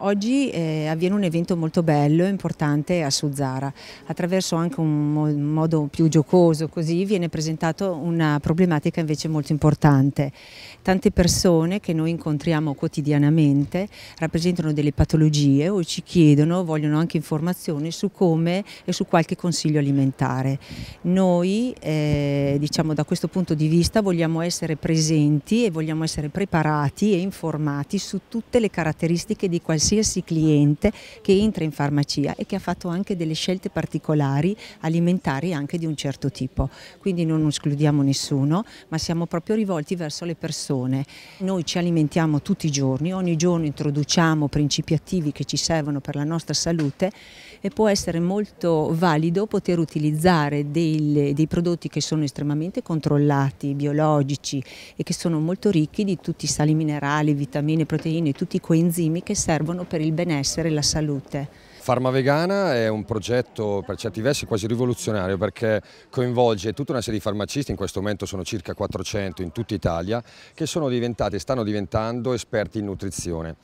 Oggi eh, avviene un evento molto bello e importante a Suzzara. Attraverso anche un mo modo più giocoso così viene presentata una problematica invece molto importante. Tante persone che noi incontriamo quotidianamente rappresentano delle patologie o ci chiedono, vogliono anche informazioni su come e su qualche consiglio alimentare. Noi eh, diciamo da questo punto di vista vogliamo essere presenti e vogliamo essere preparati e informati su tutte le caratteristiche di qualsiasi qualsiasi cliente che entra in farmacia e che ha fatto anche delle scelte particolari alimentari anche di un certo tipo. Quindi non escludiamo nessuno, ma siamo proprio rivolti verso le persone. Noi ci alimentiamo tutti i giorni, ogni giorno introduciamo principi attivi che ci servono per la nostra salute e può essere molto valido poter utilizzare dei, dei prodotti che sono estremamente controllati, biologici e che sono molto ricchi di tutti i sali minerali, vitamine, proteine, e tutti i coenzimi che servono buono per il benessere e la salute. Farma Vegana è un progetto per certi versi quasi rivoluzionario perché coinvolge tutta una serie di farmacisti, in questo momento sono circa 400 in tutta Italia, che sono diventati e stanno diventando esperti in nutrizione.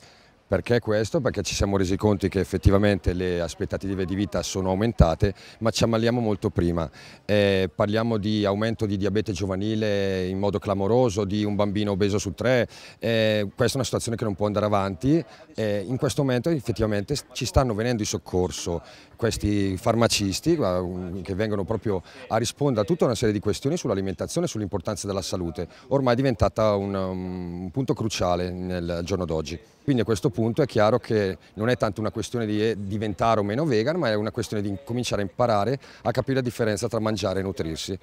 Perché questo? Perché ci siamo resi conto che effettivamente le aspettative di vita sono aumentate, ma ci ammaliamo molto prima. Eh, parliamo di aumento di diabete giovanile in modo clamoroso, di un bambino obeso su tre, eh, questa è una situazione che non può andare avanti. Eh, in questo momento effettivamente ci stanno venendo in soccorso questi farmacisti mm, che vengono proprio a rispondere a tutta una serie di questioni sull'alimentazione e sull'importanza della salute, ormai è diventata un, mm, un punto cruciale nel giorno d'oggi. Quindi a questo punto è chiaro che non è tanto una questione di eh, diventare o meno vegan, ma è una questione di cominciare a imparare a capire la differenza tra mangiare e nutrirsi.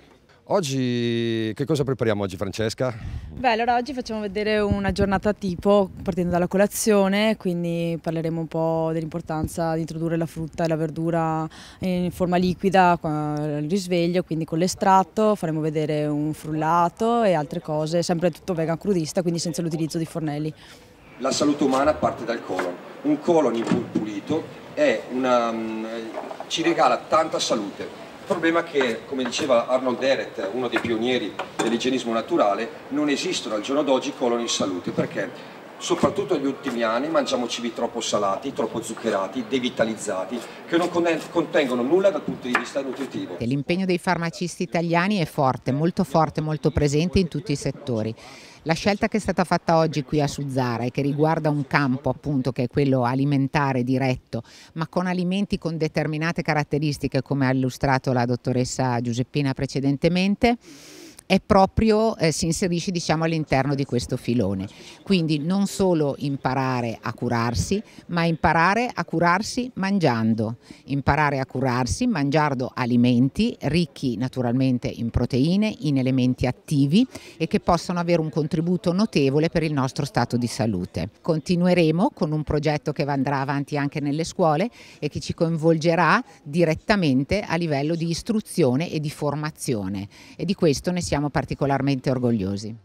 Oggi che cosa prepariamo oggi Francesca? Beh allora oggi facciamo vedere una giornata tipo partendo dalla colazione quindi parleremo un po' dell'importanza di introdurre la frutta e la verdura in forma liquida al risveglio quindi con l'estratto faremo vedere un frullato e altre cose sempre tutto vegan crudista quindi senza l'utilizzo di fornelli. La salute umana parte dal colon, un colon pulito una, mm, ci regala tanta salute problema che, come diceva Arnold Eret, uno dei pionieri dell'igienismo naturale, non esistono al giorno d'oggi coloni in salute. Perché? soprattutto negli ultimi anni mangiamo cibi troppo salati, troppo zuccherati, devitalizzati, che non contengono nulla dal punto di vista nutritivo. L'impegno dei farmacisti italiani è forte, molto forte, molto presente in tutti i settori. La scelta che è stata fatta oggi qui a Suzzara e che riguarda un campo appunto che è quello alimentare diretto, ma con alimenti con determinate caratteristiche come ha illustrato la dottoressa Giuseppina precedentemente, è proprio, eh, si inserisce diciamo, all'interno di questo filone. Quindi non solo imparare a curarsi, ma imparare a curarsi mangiando, imparare a curarsi mangiando alimenti ricchi naturalmente in proteine, in elementi attivi e che possono avere un contributo notevole per il nostro stato di salute. Continueremo con un progetto che andrà avanti anche nelle scuole e che ci coinvolgerà direttamente a livello di istruzione e di formazione e di questo ne siamo siamo particolarmente orgogliosi.